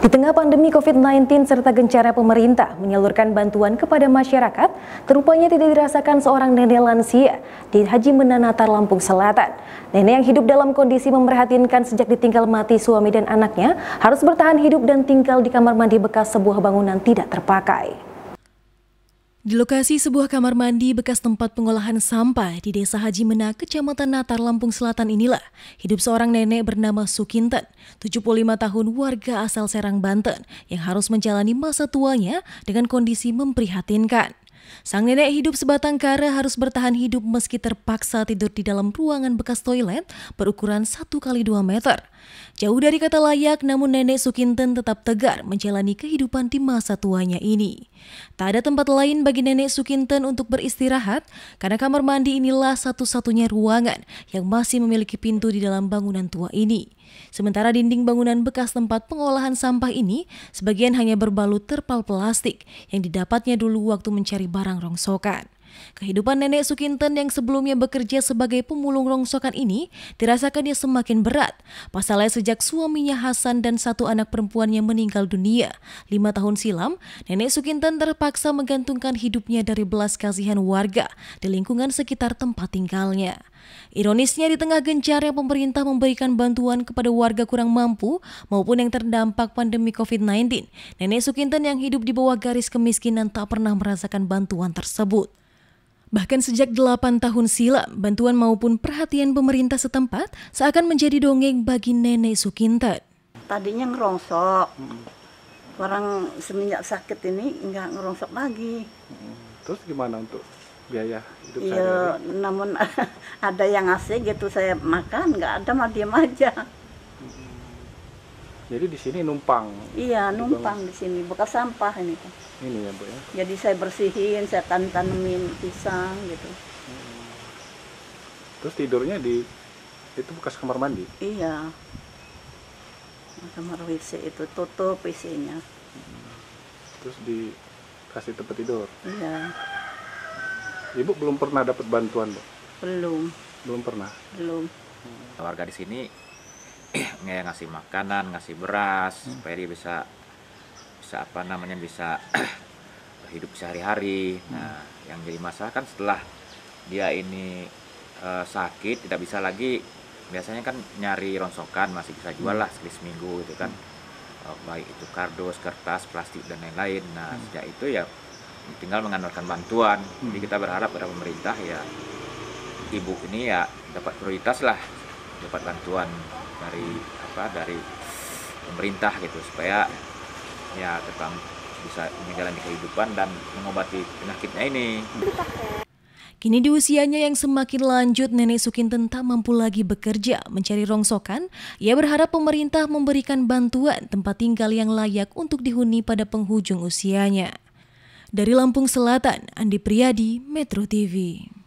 Di tengah pandemi COVID-19 serta gencarnya pemerintah menyalurkan bantuan kepada masyarakat, terupanya tidak dirasakan seorang nenek lansia di Haji Menanatar Lampung Selatan. Nenek yang hidup dalam kondisi memperhatinkan sejak ditinggal mati suami dan anaknya harus bertahan hidup dan tinggal di kamar mandi bekas sebuah bangunan tidak terpakai. Di lokasi sebuah kamar mandi bekas tempat pengolahan sampah di Desa Haji Mena, Kecamatan Natar, Lampung Selatan inilah hidup seorang nenek bernama Sukinten, 75 tahun warga asal Serang, Banten, yang harus menjalani masa tuanya dengan kondisi memprihatinkan. Sang nenek hidup sebatang kara harus bertahan hidup meski terpaksa tidur di dalam ruangan bekas toilet berukuran 1 kali 2 meter. Jauh dari kata layak, namun nenek Sukinten tetap tegar menjalani kehidupan di masa tuanya ini. Tak ada tempat lain bagi nenek Sukinten untuk beristirahat, karena kamar mandi inilah satu-satunya ruangan yang masih memiliki pintu di dalam bangunan tua ini. Sementara dinding bangunan bekas tempat pengolahan sampah ini sebagian hanya berbalut terpal plastik yang didapatnya dulu waktu mencari barang rongsokan. Kehidupan nenek Sukinten yang sebelumnya bekerja sebagai pemulung rongsokan ini dirasakannya semakin berat. Pasalnya sejak suaminya Hasan dan satu anak perempuannya meninggal dunia. Lima tahun silam, nenek Sukinten terpaksa menggantungkan hidupnya dari belas kasihan warga di lingkungan sekitar tempat tinggalnya. Ironisnya di tengah gencarnya pemerintah memberikan bantuan kepada warga kurang mampu maupun yang terdampak pandemi COVID-19, Nenek Sukinten yang hidup di bawah garis kemiskinan tak pernah merasakan bantuan tersebut. Bahkan sejak delapan tahun silam, bantuan maupun perhatian pemerintah setempat seakan menjadi dongeng bagi nenek Sukintan. Tadinya ngerongsok, orang semenjak sakit ini nggak ngerongsok lagi. Terus gimana untuk biaya hidup Iya, namun ada yang ngasih gitu saya makan, nggak ada mah diem aja. Jadi di sini numpang. Iya, numpang di sini bekas sampah ini tuh. Ini ya, Bu ya. Jadi saya bersihin, saya tan tanemin pisang gitu. Hmm. Terus tidurnya di itu bekas kamar mandi? Iya. Kamar WC itu tutup isinya. nya Hmm. Terus dikasih tempat tidur. Iya. Ibu belum pernah dapat bantuan, Bu? Belum. Belum pernah. Belum. Hmm. Warga di sini ya, ngasih makanan ngasih beras hmm. supaya dia bisa bisa apa namanya bisa hidup sehari-hari hmm. nah yang jadi masalah kan setelah dia ini e, sakit tidak bisa lagi biasanya kan nyari ronsokan masih bisa jual lah hmm. sekali seminggu itu kan hmm. baik itu kardus kertas plastik dan lain-lain nah hmm. sejak itu ya tinggal mengandalkan bantuan hmm. jadi kita berharap pada pemerintah ya ibu ini ya dapat prioritas lah dapat bantuan dari apa dari pemerintah gitu supaya ya tetap bisa menjalani kehidupan dan mengobati penyakitnya ini. Kini di usianya yang semakin lanjut, Nenek Sukinten tak mampu lagi bekerja mencari rongsokan. Ia berharap pemerintah memberikan bantuan tempat tinggal yang layak untuk dihuni pada penghujung usianya. Dari Lampung Selatan, Andi Priyadi, Metro TV.